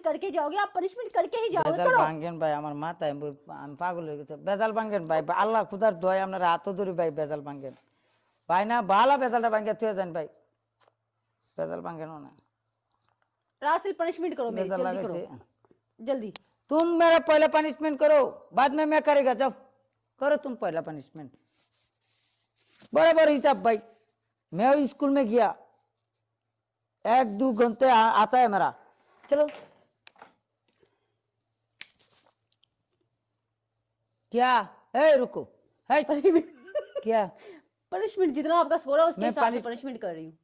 Punishment करके जाओगे आप पनिशमेंट करके ही जाओगे बेदल बांगेन भाई हमार माता है हम पागल हो गए थे बेदल बांगेन भाई अल्लाह खुदा दुआ है हमारे हाथों दूरी भाई बेदल बांगेन भाई ना बाला बेदल डा बांगेन तू है भाई बेदल बांगेन होना रासिल पनिशमेंट करो मेरे जल्दी करो जल्दी तुम मेरा पहले पनिशमेंट करो बाद में मैं करेगा जब करो तुम पहला पनिशमेंट बराबर हिसाब भाई मैं स्कूल में गया एक दो घंटे आता है मेरा चलो क्या ए रुको है क्या पनिशमेंट जितना आपका स्कोर है उसके हिसाब से पनिशमेंट कर रही हूँ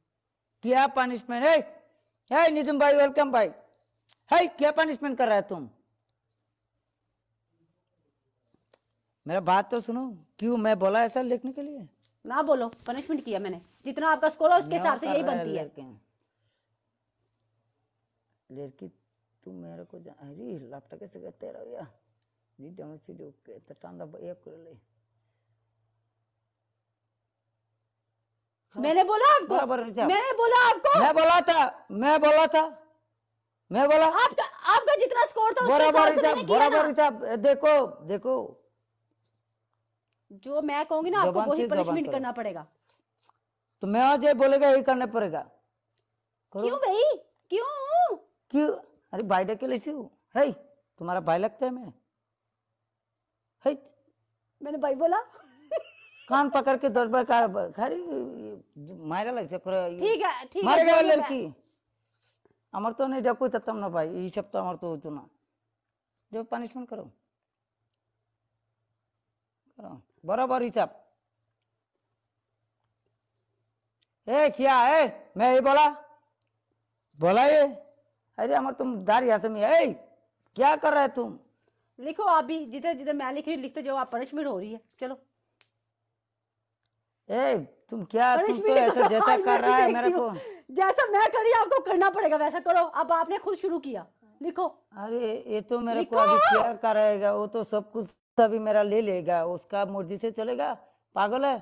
क्या पनिशमेंट है है निजम भाई वेलकम भाई है क्या पनिशमेंट कर रहा है तुम मेरा बात तो सुनो क्यों मैं बोला ऐसा लिखने के लिए ना बोलो पनिशमेंट किया मैंने जितना आपका स्कोर है उसके हिसाब से यही बनती है लड़की तुम मेरे को जा अरे लापटा कैसे करते रहो यार niitä on sidukki, että tandapo एकले मैंने बोला आपको बराबर मैंने बोला आपको मैं बोला था मैं बोला था मैं बोला आपका आपका जितना स्कोर था बराबर था बराबर था देखो देखो जो मैं कहूंगी ना आपको वही पनिशमेंट करना पड़ेगा तो मैं आज ये बोलेगा यही करना पड़ेगा क्यों भाई क्यों क्यों अरे भाई डे के लिए तुम्हारा भाई लगता है मैं हट मैंने भाई बोला कान पकड़ के दस बार घर मारे लग से करे ठीक है ठीक है मारे लड़की अमर तो नहीं डकू तत्तम तो ना भाई ये सब तो अमर तो होतो ना जो पनिशमेंट करो करो बराबर हिसाब ए क्या ए मैं ये बोला बोला ये अरे अमर तुम दारी हासे में ए क्या कर रहे तुम लिखो आप भी जिधर जिधर मैं लिख रही लिखते जाओ आप पनिशमेंट हो रही है चलो ए तुम क्या तुम तो ऐसा तो जैसा कर रहा है मेरे को जैसा मैं करी आपको करना पड़ेगा वैसा करो अब आपने खुद शुरू किया लिखो अरे ये तो मेरे को अभी क्या कराएगा वो तो सब कुछ अभी मेरा ले लेगा उसका मर्जी से चलेगा पागल है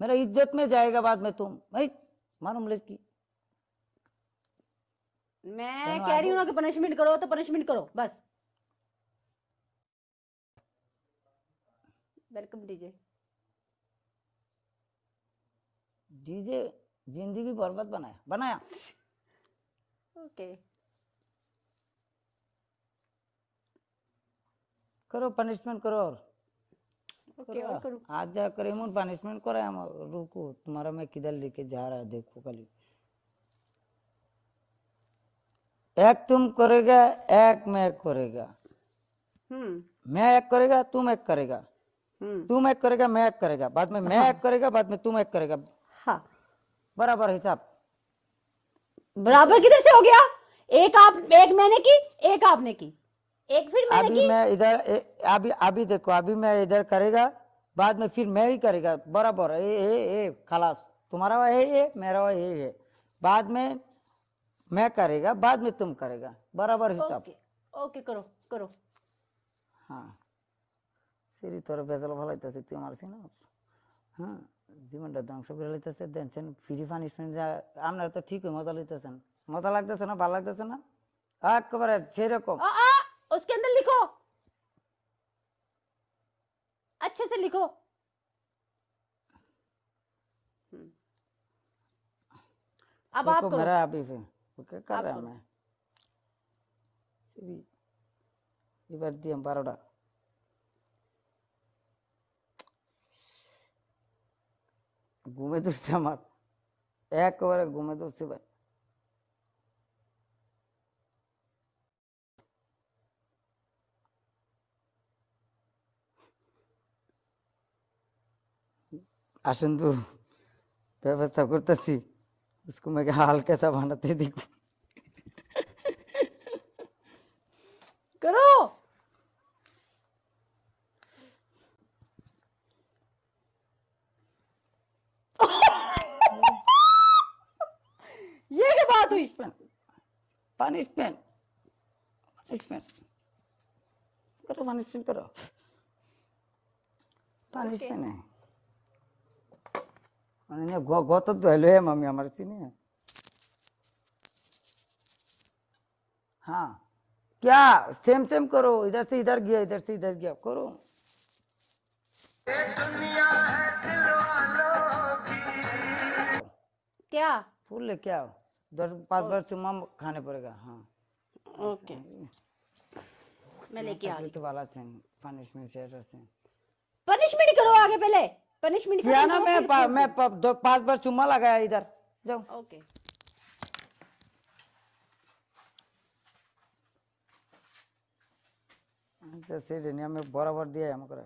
मेरा इज्जत में जाएगा बाद में तुम भाई मालूम लड़की मैं कह रही हूँ ना कि पनिशमेंट करो तो पनिशमेंट करो बस वेलकम डीजे डीजे जिंदगी बर्बाद बनाया बनाया ओके okay. करो पनिशमेंट करो और ओके और करो आज जा कर इमून पनिशमेंट करा हम रुको तुम्हारा मैं किधर लेके जा रहा है देखो कल एक तुम करेगा एक मैं करेगा हम्म मैं एक करेगा तुम एक करेगा तुम हम्म। एक करेगा मैं एक करेगा बाद में मैं एक हाँ। करेगा बाद में तुम एक करेगा हाँ बराबर हिसाब बराबर किधर से हो गया एक आप एक मैंने की एक आपने की एक फिर मैंने अभी की मैं इधर अभी अभी देखो अभी मैं इधर करेगा बाद में फिर मैं ही करेगा बराबर ए ए ए खलास तुम्हारा ये है मेरा ये है बाद में मैं करेगा बाद में तुम करेगा बराबर हिसाब ओके, ओके करो करो हाँ সেরি তোর বেজাল ভালাইতেছে তুই আমার চিনো হ্যাঁ জীবনটা ধ্বংস করে লইতেছে দেনছেন ফ্রি পানিশমেন্ট যা আপনারা তো ঠিকই মজা লইতেছেন মজা লাগতেছে না ভালো লাগতেছে না একেবারে সেরকম उसके अंदर लिखो লিখো से लिखो अब आप करो मेरा अभी फिर क्या कर रहा ঘুমে ধরছে আমার একেবারে ঘুমে ধরছে ভাই আসেন তো ব্যবস্থা করতেছি उसको হালকা क्या हाल पानिशमेंट पानिशमेंट करो पानिशमेंट करो पानिशमेंट है અને ગો ગો તો ધોયેલો એમ અમે हाँ क्या सेम सेम करो इधर से इधर गया इधर से इधर गया करो क्या फूल ले क्या दो पाँच बार चुम्मा खाने पड़ेगा हाँ ओके मैं लेके आ गई वाला से पनिशमेंट शेयर से पनिशमेंट करो आगे पहले पनिशमेंट किया ना मैं पा, मैं पा, दो पांच बार चुम्मा लगाया इधर जाओ ओके जैसे दुनिया में बराबर दिया है हमको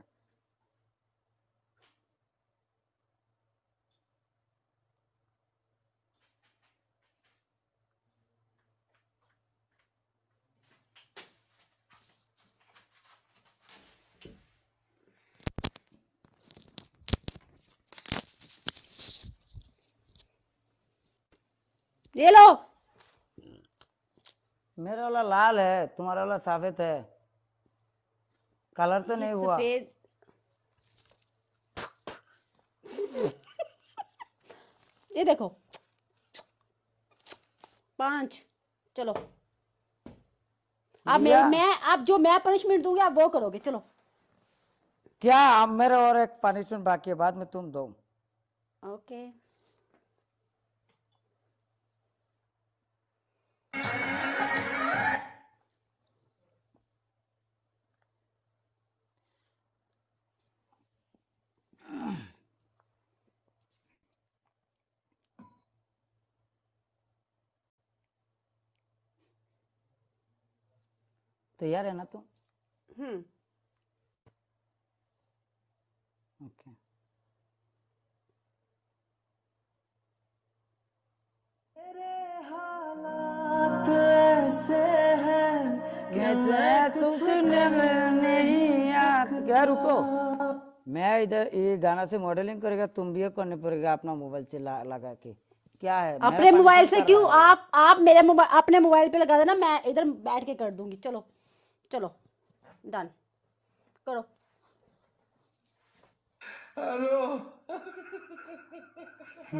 ये लो मेरा वाला लाल है तुम्हारा वाला साफेद है कलर तो नहीं हुआ ये देखो पांच चलो आप मैं, मैं आप जो मैं पनिशमेंट दूंगी आप वो करोगे चलो क्या मेरा और एक पनिशमेंट बाकी है बाद में तुम दो ओके okay. तैयार है ना तुम हम्म ओके तेरे हाला क्या रुको मैं इधर ये गाना से मॉडलिंग करेगा तुम भी करने पड़ेगा अपना मोबाइल से ला, लगा के क्या है अपने मोबाइल से क्यों आप आप मेरे मोबाइल अपने मोबाइल पे लगा देना मैं इधर बैठ के कर दूंगी चलो चलो डन करो हेलो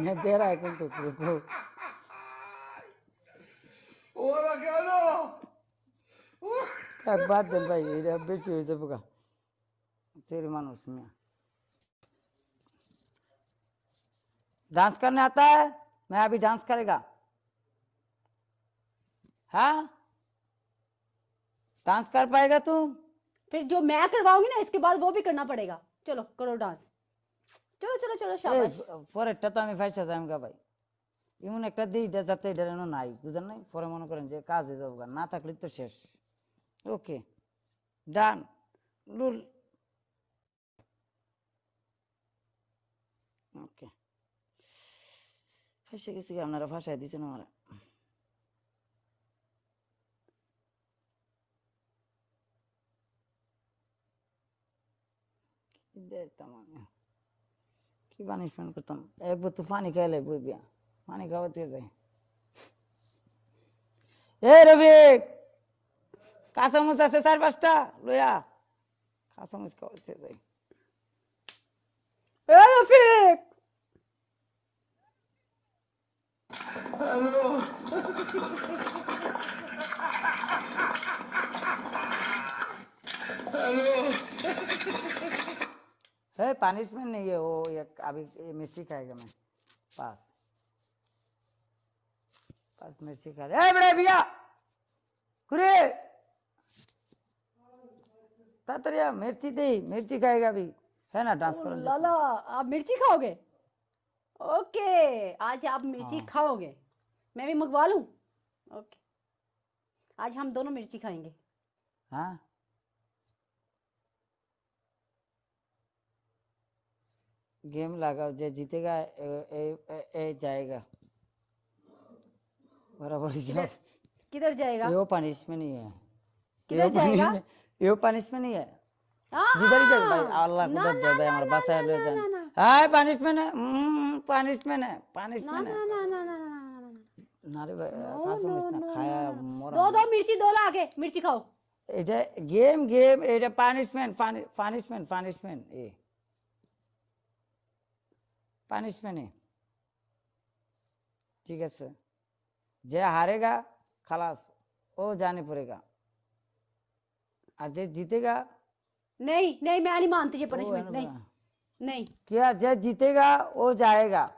मैं दे रहा है तुमको ओ বাদেন ভাই এটা বেশি হয়ে যাবে গা সেরে মানুষ মিয়া डांस करने आता है मैं अभी डांस करेगा हाँ डांस कर पाएगा तू फिर जो मैं करवाऊंगी ना इसके बाद वो भी करना पड़ेगा चलो करो डांस চলো চলো চলো শাবাশ পরেরটা তো আমি ফাইসা যাম গা ভাই এমন একটা দিই যাতে এটা নাই বুঝেন নাই পরে মনে করেন যে কাজ হয়ে যাবো না থাকলে তো শেষ Okay, done. Rule. Okay. ফাঁসে গেছি আপনারা ফাঁসায় দিয়েছেন আমরা দেখতাম আমি কি পানিশমেন্ট করতাম একবার তো পানি খাইলে বই বিয়া পানি খাওয়াতে যায় এ রবিক से सर আছে लोया পাঁচটা है नहीं है वो ये अभी ये मिर्ची खाएगा मैं पास पास मिर्ची खा रहे भैया कुरे तातरिया मिर्ची दे मिर्ची खाएगा भी है ना डांस करो लाला आप मिर्ची खाओगे ओके आज आप मिर्ची हाँ। खाओगे मैं भी मंगवा लूँ ओके आज हम दोनों मिर्ची खाएंगे हाँ गेम लगाओ जो जीतेगा ए, ए, ए, ए जाएगा बराबर किधर जाएगा ये पनिशमेंट नहीं है किधर जाएगा यो पनिशमेंट ही है हाँ, जिधर ही चल भाई हाँ। अल्लाह को दर्द जाए हमारे बस है ले जान हाय पनिशमेंट है पनिशमेंट हम्म, है पनिशमेंट है ना ना ना ना रे भाई सासू ने खाया मोरा दो दो मिर्ची दो लाके मिर्ची खाओ game game game punishment punishment punishment punishment punishment है ठीक है सर যে हारेगा खलास ओ जाने पड़ेगा अजय जीतेगा नहीं नहीं मैं नहीं मानती ये पनिशमेंट नहीं नहीं क्या अजय जीतेगा वो जाएगा